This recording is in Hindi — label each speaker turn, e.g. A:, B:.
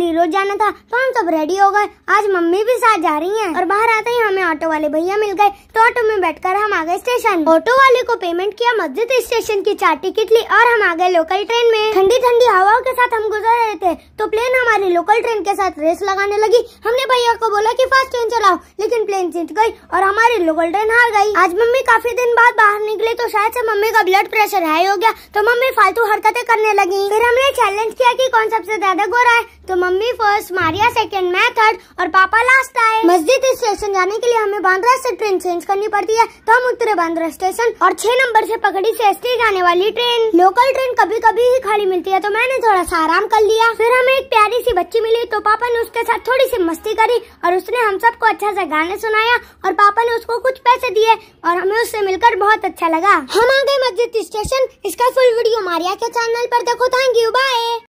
A: रोज जाना था तो हम सब रेडी हो गए आज मम्मी भी साथ जा रही हैं और बाहर आते ही हमें ऑटो वाले भैया मिल गए तो ऑटो में बैठकर हम आ गए स्टेशन ऑटो वाले को पेमेंट किया मस्जिद स्टेशन की चार टिकट ली और हम आ गए लोकल ट्रेन में ठंडी ठंडी हवाओं के साथ हम गुजर रहे रहे थे तो प्लेन हमारी लोकल ट्रेन के साथ रेस लगाने लगी हमने भैया को बोला कि फास्ट ट्रेन चलाओ लेकिन प्लेन जीत गई और हमारी लोकल ट्रेन हार गई आज मम्मी काफी दिन बाद बाहर निकले तो शायद से मम्मी का ब्लड प्रेशर हाई हो गया तो मम्मी फालतू हरकतें करने लगी फिर हमने चैलेंज किया कि कौन सबसे ज्यादा गोरा है तो मम्मी फर्स्ट मारिया सेकेंड मैं थर्ड और पापा लास्ट आए मस्जिद स्टेशन जाने के लिए हमें बांद्रा से ट्रेन चेंज करनी पड़ती है तो हम उतरे बांद्रा स्टेशन और छह नंबर से पकड़ी से एस जाने वाली ट्रेन लोकल ट्रेन कभी कभी ही खाली मिलती है तो मैंने थोड़ा सा आराम कर लिया लिया फिर हमें एक प्यारी सी बच्ची मिली तो पापा ने उसके साथ थोड़ी सी मस्ती करी और उसने हम सबको अच्छा सा गाने सुनाया और पापा ने उसको कुछ पैसे दिए और हमें उससे मिलकर बहुत अच्छा लगा हम आ गए मस्जिद स्टेशन इसका फुल वीडियो मारिया के चैनल पर देखो थैंक यू बाय